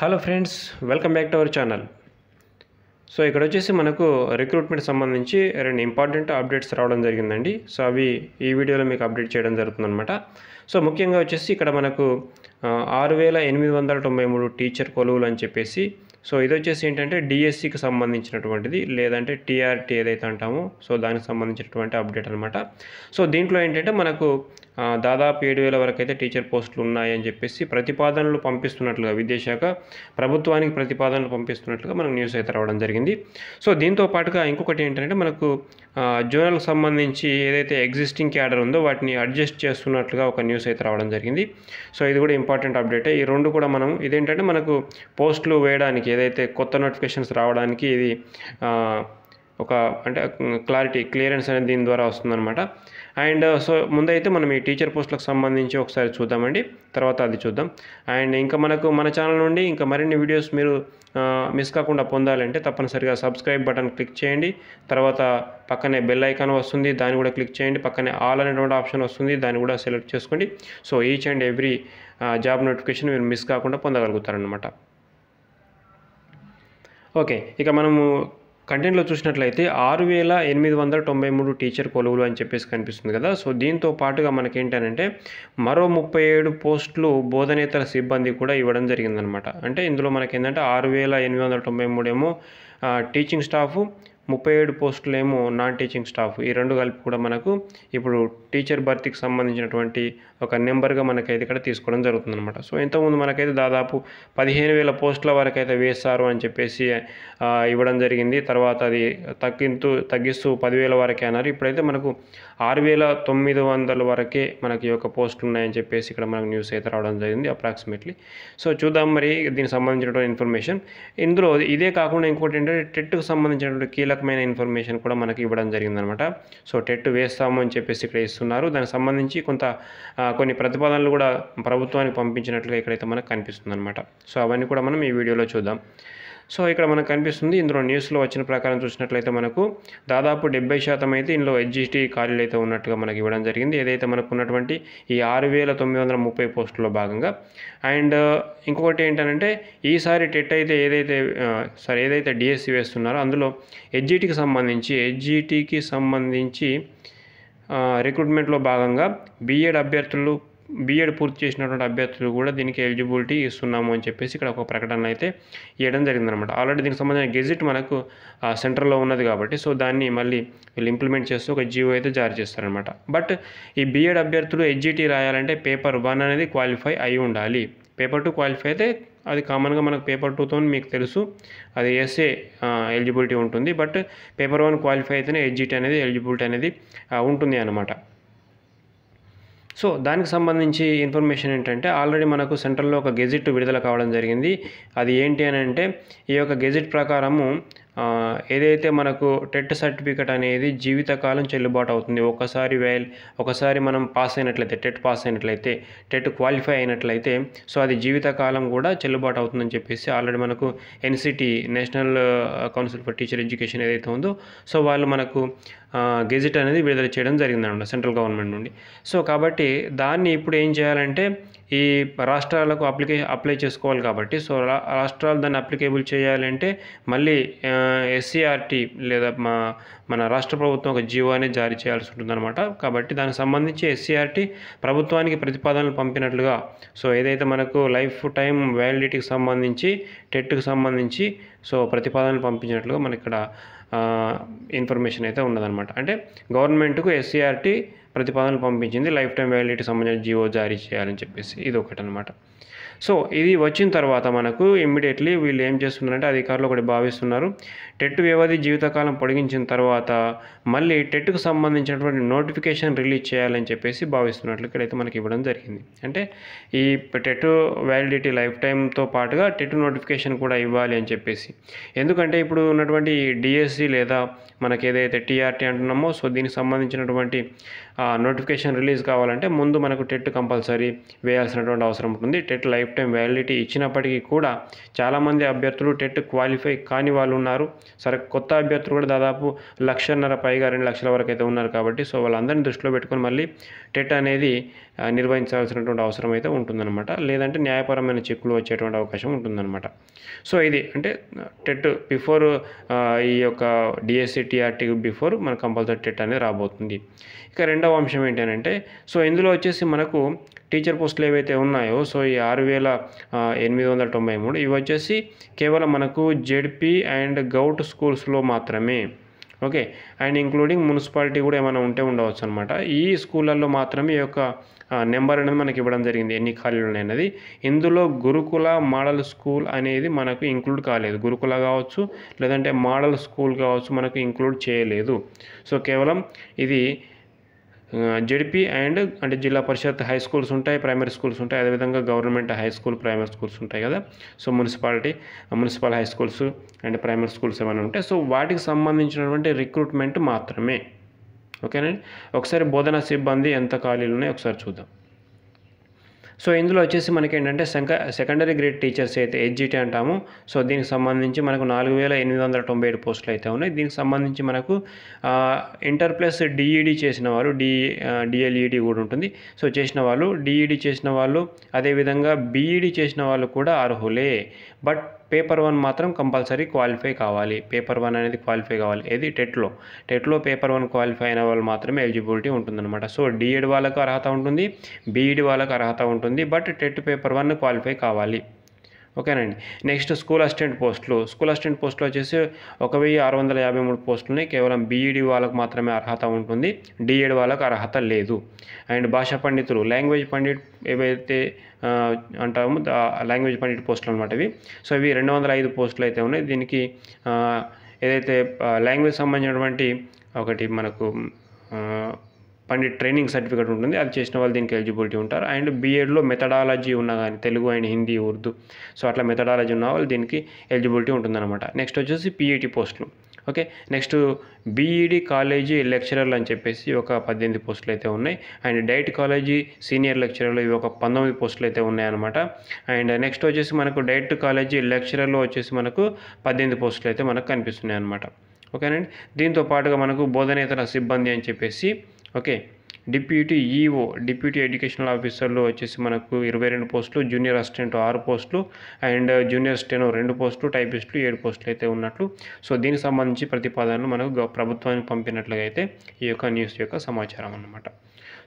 hello friends welcome back to our channel so ఇక్కడ వచ్చేసి మనకు రిక్రూట్మెంట్ సంబంధించి రెండు ఇంపార్టెంట్ అప్డేట్స్ రావడం జరిగిందండి సో అవి ఈ వీడియోలో మీకు అప్డేట్ చేయడం జరుగుతుందనమాట సో ముఖ్యంగా వచ్చేసి ఇక్కడ మనకు ఆరు వేల ఎనిమిది వందల తొంభై మూడు టీచర్ కొలువులు అని చెప్పేసి సో ఇది వచ్చేసి ఏంటంటే డిఎస్సికి సంబంధించినటువంటిది లేదంటే టీఆర్టీ ఏదైతే అంటామో సో దానికి సంబంధించినటువంటి అప్డేట్ అనమాట సో దీంట్లో ఏంటంటే మనకు దాదాపు ఏడు వేల వరకు అయితే టీచర్ పోస్టులు ఉన్నాయని చెప్పేసి ప్రతిపాదనలు పంపిస్తున్నట్లుగా విద్యాశాఖ ప్రభుత్వానికి ప్రతిపాదనలు పంపిస్తున్నట్లుగా మనకు న్యూస్ అయితే రావడం జరిగింది సో దీంతో పాటుగా ఇంకొకటి ఏంటంటే మనకు జోనల్కి సంబంధించి ఏదైతే ఎగ్జిస్టింగ్ క్యాడర్ ఉందో వాటిని అడ్జస్ట్ చేస్తున్నట్లుగా ఒక న్యూస్ అయితే రావడం జరిగింది సో ఇది కూడా ఇంపార్టెంట్ అప్డేట్ ఈ రెండు కూడా మనం ఇదేంటంటే మనకు పోస్టులు వేయడానికి ఏదైతే కొత్త నోటిఫికేషన్స్ రావడానికి ఇది ఒక అంటే క్లారిటీ క్లియరెన్స్ అనేది దీని ద్వారా వస్తుందన్నమాట అండ్ సో ముందైతే మనం ఈ టీచర్ పోస్టులకు సంబంధించి ఒకసారి చూద్దామండి తర్వాత అది చూద్దాం అండ్ ఇంకా మనకు మన ఛానల్ నుండి ఇంకా మరిన్ని వీడియోస్ మీరు మిస్ కాకుండా పొందాలంటే తప్పనిసరిగా సబ్స్క్రైబ్ బటన్ క్లిక్ చేయండి తర్వాత పక్కనే బెల్ ఐకాన్ వస్తుంది దాన్ని కూడా క్లిక్ చేయండి పక్కనే ఆల్ అనేటువంటి ఆప్షన్ వస్తుంది దాన్ని కూడా సెలెక్ట్ చేసుకోండి so each and every job notification మీరు మిస్ కాకుండా పొందగలుగుతారనమాట ఓకే ఇక మనము కంటెంట్లో చూసినట్లయితే ఆరు వేల ఎనిమిది వందల తొంభై మూడు టీచర్ కొలువులు అని చెప్పేసి కనిపిస్తుంది కదా సో దీంతో పాటుగా మనకేంటనంటే మరో ముప్పై ఏడు పోస్టులు బోధనేతర సిబ్బంది కూడా ఇవ్వడం జరిగిందనమాట అంటే ఇందులో మనకేంటంటే ఆరు వేల ఎనిమిది వందల తొంభై మూడేమో టీచింగ్ స్టాఫ్ ముప్పై ఏడు పోస్టులేమో నాన్ టీచింగ్ స్టాఫ్ ఈ రెండు కలిపి కూడా మనకు ఇప్పుడు టీచర్ భర్తీకి సంబంధించినటువంటి ఒక నెంబర్గా మనకైతే ఇక్కడ తీసుకోవడం జరుగుతుందనమాట సో ఇంతకుముందు మనకైతే దాదాపు పదిహేను వేల పోస్టుల వరకైతే వేస్తారు అని చెప్పేసి ఇవ్వడం జరిగింది తర్వాత అది తగ్గింతూ తగ్గిస్తూ పదివేల వరకే అన్నారు ఇప్పుడైతే మనకు ఆరు వేల తొమ్మిది వందల వరకే మనకి యొక్క పోస్టులు ఉన్నాయని చెప్పేసి ఇక్కడ మనకు న్యూస్ అయితే రావడం జరిగింది అప్రాక్సిమేట్లీ సో చూద్దాం మరి దీనికి సంబంధించినటువంటి ఇన్ఫర్మేషన్ ఇందులో ఇదే కాకుండా ఇంకోటి ఏంటంటే టెట్కు సంబంధించినటువంటి కీలక రకమైన ఇన్ఫర్మేషన్ కూడా మనకి ఇవ్వడం జరిగిందనమాట సో టెట్ వేస్తాము అని చెప్పేసి ఇక్కడ ఇస్తున్నారు దానికి సంబంధించి కొంత కొన్ని ప్రతిపాదనలు కూడా ప్రభుత్వానికి పంపించినట్లుగా ఇక్కడైతే మనకు కనిపిస్తుంది అనమాట సో అవన్నీ కూడా మనం ఈ వీడియోలో చూద్దాం సో ఇక్కడ మనకు కనిపిస్తుంది ఇందులో న్యూస్లో వచ్చిన ప్రకారం చూసినట్లయితే మనకు దాదాపు డెబ్బై శాతం అయితే ఇందులో ఎడ్జిస్టీ ఖాళీలు అయితే ఉన్నట్టుగా మనకి ఇవ్వడం జరిగింది ఏదైతే మనకు ఉన్నటువంటి ఈ ఆరు వేల తొమ్మిది వందల ముప్పై పోస్టుల్లో భాగంగా అండ్ ఇంకొకటి ఏంటంటే ఈసారి టెట్ అయితే ఏదైతే సారీ ఏదైతే డిఎస్సి వేస్తున్నారో అందులో ఎడ్జిటీకి సంబంధించి ఎడ్జిటీకి సంబంధించి రిక్రూట్మెంట్లో భాగంగా బీఎడ్ అభ్యర్థులు బీఎడ్ పూర్తి చేసినటువంటి అభ్యర్థులు కూడా దీనికి ఎలిజిబిలిటీ ఇస్తున్నాము అని చెప్పేసి ఇక్కడ ఒక ప్రకటన అయితే ఇవ్వడం జరిగిందనమాట ఆల్రెడీ దీనికి సంబంధించిన గెజిట్ మనకు సెంటర్లో ఉన్నది కాబట్టి సో దాన్ని మళ్ళీ వీళ్ళు ఇంప్లిమెంట్ చేస్తూ ఒక జీవో అయితే జారీ చేస్తారనమాట బట్ ఈ బీఎడ్ అభ్యర్థులు హెచ్జిటి రాయాలంటే పేపర్ వన్ అనేది క్వాలిఫై అయి ఉండాలి పేపర్ టూ క్వాలిఫై అయితే అది కామన్గా మనకు పేపర్ టూతో మీకు తెలుసు అది ఎస్ఏ ఎలిజిబిలిటీ ఉంటుంది బట్ పేపర్ వన్ క్వాలిఫై అయితేనే హెచ్జిటి అనేది ఎలిజిబిలిటీ అనేది ఉంటుంది అనమాట సో దానికి సంబంధించి ఇన్ఫర్మేషన్ ఏంటంటే ఆల్రెడీ మనకు సెంట్రల్లో ఒక గెజిట్ విడుదల కావడం జరిగింది అది ఏంటి అని అంటే ఈ యొక్క గెజిట్ ప్రకారము ఏదైతే మనకు టెట్ సర్టిఫికెట్ అనేది జీవితకాలం చెల్లుబాటు అవుతుంది ఒకసారి వేల్ ఒకసారి మనం పాస్ అయినట్లయితే టెట్ పాస్ అయినట్లయితే టెట్ క్వాలిఫై అయినట్లయితే సో అది జీవితకాలం కూడా చెల్లుబాటు అవుతుందని చెప్పేసి ఆల్రెడీ మనకు NCT national council for teacher education ఏదైతే ఉందో సో వాళ్ళు మనకు గెజిట్ అనేది విడుదల చేయడం జరిగిందనమాట సెంట్రల్ గవర్నమెంట్ నుండి సో కాబట్టి దాన్ని ఇప్పుడు ఏం చేయాలంటే ఈ రాష్ట్రాలకు అప్లికే అప్లై చేసుకోవాలి కాబట్టి సో రాష్ట్రాలు దాన్ని అప్లికేబుల్ చేయాలంటే మళ్ళీ ఎస్సీఆర్టీ లేదా మా మన రాష్ట్ర ప్రభుత్వం ఒక జీవో అనేది జారీ చేయాల్సి ఉంటుందన్నమాట కాబట్టి దానికి సంబంధించి ఎస్సీఆర్టీ ప్రభుత్వానికి ప్రతిపాదనలు పంపినట్లుగా సో ఏదైతే మనకు లైఫ్ టైం వ్యాలిడిటీకి సంబంధించి టెట్కి సంబంధించి సో ప్రతిపాదనలు పంపించినట్లుగా మనకి ఇక్కడ ఇన్ఫర్మేషన్ అయితే ఉన్నదనమాట అంటే గవర్నమెంట్కు ఎస్సీఆర్టీ ప్రతిపాదనలు పంపించింది లైఫ్ టైం వ్యాలిడిటీ సంబంధించిన జియో జారీ చేయాలని చెప్పేసి ఇది ఒకటి అనమాట సో ఇది వచ్చిన తర్వాత మనకు ఇమ్మీడియట్లీ వీళ్ళు ఏం చేస్తున్నారంటే అధికారులు ఒకటి భావిస్తున్నారు టెట్ వ్యవధి జీవితకాలం పొడిగించిన తర్వాత మళ్ళీ టెట్కు సంబంధించినటువంటి నోటిఫికేషన్ రిలీజ్ చేయాలని చెప్పేసి భావిస్తున్నట్లు ఇక్కడైతే మనకి ఇవ్వడం జరిగింది అంటే ఈ టెట్ వ్యాలిడిటీ లైఫ్ టైంతో పాటుగా టెట్ నోటిఫికేషన్ కూడా ఇవ్వాలి అని చెప్పేసి ఎందుకంటే ఇప్పుడు ఉన్నటువంటి డిఎస్సి లేదా మనకి ఏదైతే టీఆర్టీ అంటున్నామో సో దీనికి సంబంధించినటువంటి నోటిఫికేషన్ రిలీజ్ కావాలంటే ముందు మనకు టెట్ కంపల్సరీ వేయాల్సినటువంటి అవసరం ఉంటుంది టెట్ లైఫ్ టైం వ్యాలిడిటీ ఇచ్చినప్పటికీ కూడా చాలామంది అభ్యర్థులు టెట్ క్వాలిఫై కాని వాళ్ళు ఉన్నారు సరే కొత్త అభ్యర్థులు కూడా దాదాపు లక్షన్నర పైగా రెండు లక్షల వరకు అయితే ఉన్నారు కాబట్టి సో వాళ్ళందరినీ దృష్టిలో పెట్టుకొని మళ్ళీ టెట్ అనేది నిర్వహించాల్సినటువంటి అవసరం అయితే ఉంటుందన్నమాట లేదంటే న్యాయపరమైన చెక్కులు వచ్చేటువంటి అవకాశం ఉంటుందన్నమాట సో ఇది అంటే టెట్ బిఫోర్ ఈ యొక్క డిఎస్సి టీఆర్టీ బిఫోర్ మన కంపల్సరీ టెట్ అనేది రాబోతుంది ఇక రెండవ అంశం ఏంటంటే సో ఇందులో వచ్చేసి మనకు టీచర్ పోస్టులు ఏవైతే ఉన్నాయో సో ఈ ఆరు వేల ఎనిమిది వందల తొంభై మూడు ఇవి వచ్చేసి కేవలం మనకు జెడ్పీ అండ్ గౌట్ స్కూల్స్లో మాత్రమే ఓకే అండ్ ఇంక్లూడింగ్ మున్సిపాలిటీ కూడా ఏమైనా ఉంటే ఉండవచ్చు అనమాట ఈ స్కూళ్ళల్లో మాత్రమే ఈ యొక్క నెంబర్ అనేది మనకి ఇవ్వడం జరిగింది ఎన్ని ఖాళీలు ఉన్నాయన్నది ఇందులో గురుకుల మోడల్ స్కూల్ అనేది మనకు ఇంక్లూడ్ కాలేదు గురుకుల కావచ్చు లేదంటే మోడల్ స్కూల్ కావచ్చు మనకు ఇంక్లూడ్ చేయలేదు సో కేవలం ఇది జెడ్పీ అండ్ అంటే జిల్లా పరిషత్ హై స్కూల్స్ ఉంటాయి ప్రైమరీ స్కూల్స్ ఉంటాయి అదేవిధంగా government high school primary schools ఉంటాయి కదా so municipality municipal high schools and primary schools ఏమైనా ఉంటాయి సో వాటికి సంబంధించినటువంటి రిక్రూట్మెంట్ మాత్రమే ఓకేనండి ఒకసారి బోధనా సిబ్బంది ఎంత ఖాళీలు ఉన్నాయి ఒకసారి చూద్దాం సో ఇందులో వచ్చేసి మనకి ఏంటంటే సెకండరీ గ్రేడ్ టీచర్స్ అయితే ఎడ్జిటీ అంటాము సో దీనికి సంబంధించి మనకు నాలుగు వేల ఎనిమిది వందల తొంభై ఏడు పోస్టులు అయితే ఉన్నాయి దీనికి సంబంధించి మనకు ఇంటర్ ప్లస్ డిఈడి చేసిన వారు డి డిఎల్ఈడి e, e కూడా ఉంటుంది సో చేసిన వాళ్ళు డిఈడి e చేసిన వాళ్ళు అదేవిధంగా బీఈడి చేసిన వాళ్ళు కూడా అర్హులే బట్ పేపర్ వన్ మాత్రం కంపల్సరీ క్వాలిఫై కావాలి పేపర్ వన్ అనేది క్వాలిఫై కావాలి ఏది టెట్లో టెట్లో పేపర్ వన్ క్వాలిఫై అయిన వాళ్ళు మాత్రమే ఎలిజిబిలిటీ ఉంటుందన్నమాట సో డిఎడ్ వాళ్ళకు అర్హత ఉంటుంది బీఈడి వాళ్ళకు అర్హత ఉంటుంది but TET paper one qualify కావాలి ఓకేనండి నెక్స్ట్ స్కూల్ అసిస్టెంట్ పోస్టులు స్కూల్ అసిస్టెంట్ పోస్టులు వచ్చేసి ఒక వెయ్యి ఆరు వందల యాభై మూడు పోస్టులు ఉన్నాయి కేవలం బీఈడి e వాళ్ళకు మాత్రమే అర్హత ఉంటుంది డిఎడ్ e వాళ్ళకు అర్హత లేదు అండ్ భాషా పండితులు లాంగ్వేజ్ పండిట్ ఏవైతే అంటాము లాంగ్వేజ్ పండిట్ పోస్టులు అనమాట ఇవి సో ఇవి రెండు వందల ఐదు పోస్టులు అయితే ఉన్నాయి దీనికి ఏదైతే లాంగ్వేజ్ సంబంధించినటువంటి ఒకటి మనకు పండిట్ ట్రైనింగ్ సర్టిఫికేట్ ఉంటుంది అది చేసిన వాళ్ళు దీనికి ఎలిజిబిలిటీ ఉంటారు అండ్ బీఎడ్లో మెథడాలజీ ఉన్న కానీ తెలుగు అండ్ హిందీ ఉర్దూ సో అట్లా మెథడాలజీ ఉన్న వాళ్ళు దీనికి ఎలిజిబిలిటీ ఉంటుందన్నమాట నెక్స్ట్ వచ్చేసి పీఈటీ e పోస్టులు okay next BEd e college లెక్చరర్లు అని చెప్పేసి ఒక పద్దెనిమిది పోస్టులు అయితే ఉన్నాయి అండ్ డైట్ కాలేజీ సీనియర్ లెక్చరర్లు ఇవి ఒక పంతొమ్మిది పోస్టులు అయితే ఉన్నాయన్నమాట అండ్ నెక్స్ట్ వచ్చేసి మనకు డైట్ కాలేజీ లెక్చరర్లో వచ్చేసి మనకు పద్దెనిమిది పోస్టులు అయితే మనకు కనిపిస్తున్నాయి అనమాట ఓకేనండి దీంతో పాటుగా మనకు బోధనేతర సిబ్బంది అని చెప్పేసి okay deputy EO deputy educational ఆఫీసర్లు వచ్చేసి మనకు ఇరవై రెండు పోస్టులు జూనియర్ అసిస్టెంట్ ఆరు పోస్టులు అండ్ జూనియర్ స్టెనో రెండు పోస్టులు టైపిస్టులు ఏడు పోస్టులు అయితే ఉన్నట్లు సో దీనికి సంబంధించి ప్రతిపాదనలు మనకు ప్రభుత్వానికి పంపినట్లుగా అయితే ఈ యొక్క న్యూస్ యొక్క సమాచారం అన్నమాట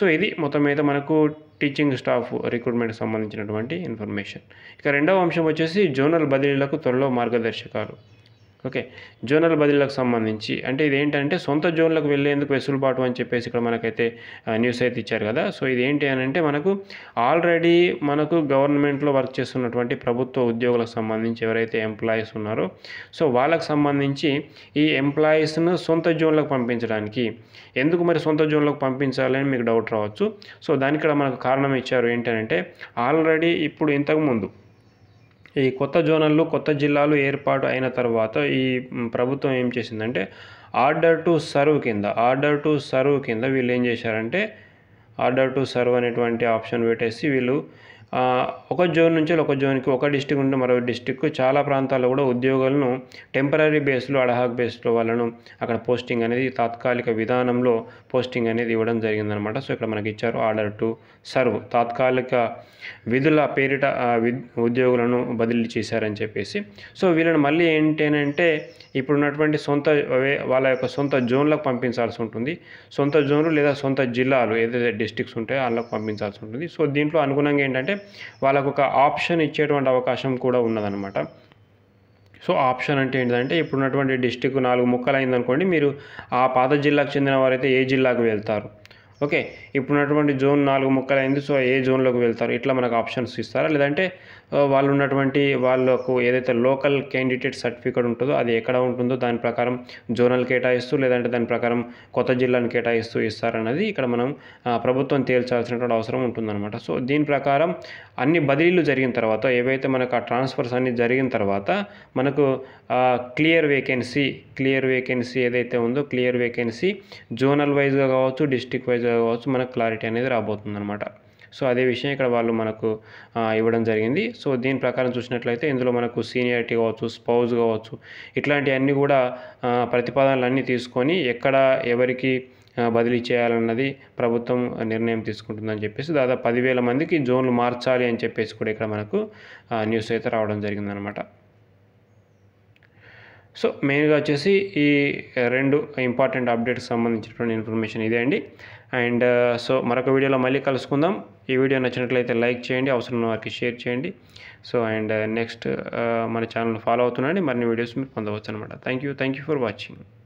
సో ఇది మొత్తం మీద మనకు టీచింగ్ స్టాఫ్ రిక్రూట్మెంట్కి సంబంధించినటువంటి ఇన్ఫర్మేషన్ ఇక రెండవ అంశం వచ్చేసి జోనల్ బదిలీలకు త్వరలో మార్గదర్శకాలు ఓకే జోనల్ బదిలీలకు సంబంధించి అంటే ఇది ఏంటంటే సొంత జోన్లకు వెళ్ళేందుకు వెసులుబాటు అని చెప్పేసి ఇక్కడ మనకైతే న్యూస్ అయితే ఇచ్చారు కదా సో ఇది ఏంటి అని అంటే మనకు ఆల్రెడీ మనకు గవర్నమెంట్లో వర్క్ చేస్తున్నటువంటి ప్రభుత్వ ఉద్యోగులకు సంబంధించి ఎవరైతే ఎంప్లాయీస్ ఉన్నారో సో వాళ్ళకు సంబంధించి ఈ ఎంప్లాయీస్ను సొంత జోన్లకు పంపించడానికి ఎందుకు మరి సొంత జోన్లకు పంపించాలని మీకు డౌట్ రావచ్చు సో దానికి ఇక్కడ మనకు కారణం ఇచ్చారు ఏంటంటే ఆల్రెడీ ఇప్పుడు ఇంతకుముందు ఈ కొత్త జోనల్లో కొత్త జిల్లాలు ఏర్పాటు అయిన తర్వాత ఈ ప్రభుత్వం ఏం చేసిందంటే ఆర్డర్ టు సర్వ్ కింద ఆర్డర్ టు సర్వ్ కింద వీళ్ళు ఏం చేశారంటే ఆర్డర్ టు సర్వ్ అనేటువంటి ఆప్షన్ పెట్టేసి వీళ్ళు ఒక జోన్ నుంచి ఒక జోన్కి ఒక డిస్టిక్ నుండి మరో డిస్టిక్ చాలా ప్రాంతాల్లో కూడా ఉద్యోగులను టెంపరీ బేస్లో అడహాక్ బేస్లో వాళ్ళను అక్కడ పోస్టింగ్ అనేది తాత్కాలిక విధానంలో పోస్టింగ్ అనేది ఇవ్వడం జరిగిందనమాట సో ఇక్కడ మనకి ఇచ్చారు ఆర్డర్ టు సర్వ్ తాత్కాలిక విధుల పేరిట ఉద్యోగులను బదిలీ చేశారని చెప్పేసి సో వీళ్ళని మళ్ళీ ఇప్పుడు ఇప్పుడున్నటువంటి సొంత వాళ్ళ యొక్క సొంత జోన్లకు పంపించాల్సి ఉంటుంది సొంత జోన్లు లేదా సొంత జిల్లాలు ఏదైతే డిస్టిక్స్ ఉంటాయో వాళ్ళకు పంపించాల్సి ఉంటుంది సో దీంట్లో అనుగుణంగా ఏంటంటే వాళ్ళకు ఒక ఆప్షన్ ఇచ్చేటువంటి అవకాశం కూడా ఉన్నదనమాట సో ఆప్షన్ అంటే ఏంటంటే ఇప్పుడున్నటువంటి డిస్టిక్ నాలుగు ముక్కలు అయిందనుకోండి మీరు ఆ పాత జిల్లాకు చెందిన వారైతే ఏ జిల్లాకు వెళ్తారు ఓకే ఇప్పుడు ఉన్నటువంటి జోన్ నాలుగు ముక్కలు అయింది సో ఏ జోన్లోకి వెళ్తారు ఇట్లా మనకు ఆప్షన్స్ ఇస్తారా లేదంటే వాళ్ళు ఉన్నటువంటి వాళ్ళకు ఏదైతే లోకల్ క్యాండిడేట్ సర్టిఫికేట్ ఉంటుందో అది ఎక్కడ ఉంటుందో దాని ప్రకారం జోనల్ కేటాయిస్తూ లేదంటే దాని ప్రకారం కొత్త జిల్లాను కేటాయిస్తూ ఇస్తారన్నది ఇక్కడ మనం ప్రభుత్వం తేల్చాల్సినటువంటి అవసరం ఉంటుందన్నమాట సో దీని ప్రకారం అన్ని బదిలీలు జరిగిన తర్వాత ఏవైతే మనకు ఆ ట్రాన్స్ఫర్స్ అన్ని జరిగిన తర్వాత మనకు క్లియర్ వేకెన్సీ క్లియర్ వేకెన్సీ ఏదైతే ఉందో క్లియర్ వేకెన్సీ జోనల్ వైజ్గా కావచ్చు డిస్టిక్ వైజ్గా కావచ్చు మనకు క్లారిటీ అనేది రాబోతుంది అనమాట సో అదే విషయం ఇక్కడ వాళ్ళు మనకు ఇవ్వడం జరిగింది సో దీని ప్రకారం చూసినట్లయితే ఇందులో మనకు సీనియారిటీ కావచ్చు స్పౌజ్ కావచ్చు ఇట్లాంటివన్నీ కూడా ప్రతిపాదనలు అన్నీ తీసుకొని ఎక్కడ ఎవరికి బదిలీ చేయాలన్నది ప్రభుత్వం నిర్ణయం తీసుకుంటుందని చెప్పేసి దాదాపు పదివేల మందికి జోన్లు మార్చాలి అని చెప్పేసి కూడా ఇక్కడ మనకు న్యూస్ అయితే రావడం జరిగిందనమాట సో మెయిన్గా వచ్చేసి ఈ రెండు ఇంపార్టెంట్ అప్డేట్స్ సంబంధించినటువంటి ఇన్ఫర్మేషన్ ఇదే అండి అండ్ సో మరొక వీడియోలో మళ్ళీ కలుసుకుందాం ఈ వీడియో నచ్చినట్లయితే లైక్ చేయండి అవసరం వారికి షేర్ చేయండి సో అండ్ నెక్స్ట్ మన ఛానల్ ఫాలో అవుతున్నాండి మరిన్ని వీడియోస్ మీరు పొందవచ్చు అనమాట thank you thank you for watching